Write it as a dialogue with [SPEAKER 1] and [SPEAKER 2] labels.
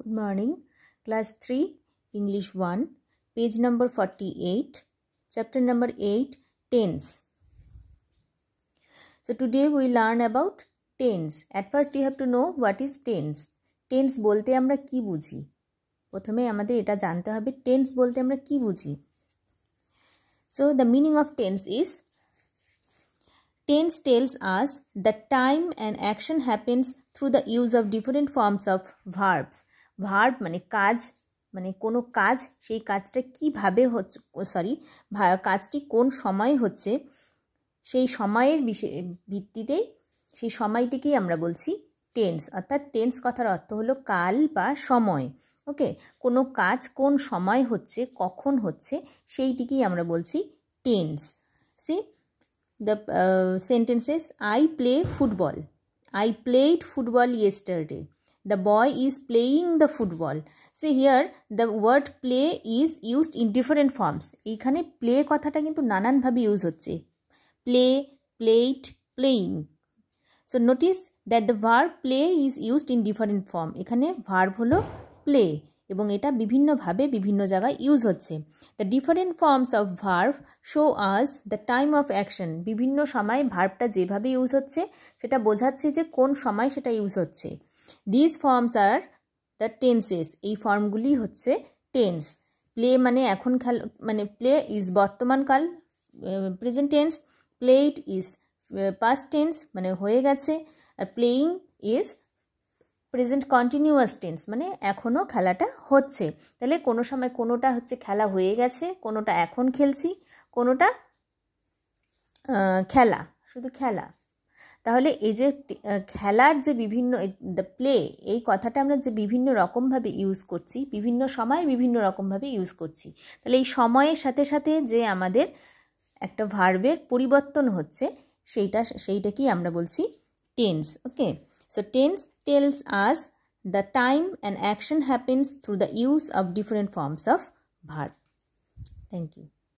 [SPEAKER 1] good morning class 3 english 1 page number 48 chapter number 8 tense so today we learn about tense at first you have to know what is tense tense bolte amra ki bujhi prothome amader eta jante hobe tense bolte amra ki bujhi so the meaning of tense is tense tells us that time and action happens through the use of different forms of verbs verb মানে কাজ মানে কোনো কাজ সেই কাজটা কিভাবে হচ্ছে sorry কাজটি কোন সময় হচ্ছে সেই সময়ের ভিত্তিতেই সেই সময়টিকেই আমরা বলছি টেন্স অর্থাৎ টেন্স কথার অর্থ হলো কাল বা সময় ওকে কোনো কাজ কোন সময় হচ্ছে কখন হচ্ছে সেইটিকেই আমরা বলছি tense see the sentences I play football I played football yesterday the boy is playing the football see here the word play is used in different forms এখানে প্লে কথাটা কিন্তু নানানভাবে ইউজ হচ্ছে play played playing so notice that the verb play is used in different form এখানে verb হলো play এবং এটা বিভিন্নভাবে বিভিন্ন জায়গায় ইউজ হচ্ছে the different forms of verb show us the time of action বিভিন্ন সময় ভার্ভটা যেভাবে ইউজ হচ্ছে সেটা বোঝাচ্ছে যে কোন সময় সেটা ইউজ হচ্ছে this forms are the tenses এই ফর্মগুলি হচ্ছে টেন্স প্লে মানে এখন খেল মানে প্লে ইজ বর্তমানকাল present tense played is past tense মানে হয়ে গেছে আর playing is present continuous tense মানে এখনও খেলাটা হচ্ছে তাহলে কোনো সময় কোনোটা হচ্ছে খেলা হয়ে গেছে কোনোটা এখন খেলছি কোনোটা খেলা শুধু খেলা তাহলে এই যে খেলার যে বিভিন্ন দ্য প্লে এই কথাটা আমরা যে বিভিন্ন রকমভাবে ইউজ করছি বিভিন্ন সময় বিভিন্ন রকমভাবে ইউজ করছি তাহলে এই সময়ের সাথে সাথে যে আমাদের একটা ভার্বের পরিবর্তন হচ্ছে সেইটা সেইটাকেই আমরা বলছি tense okay so tense tells us the time and action happens through the use of different forms of verb thank you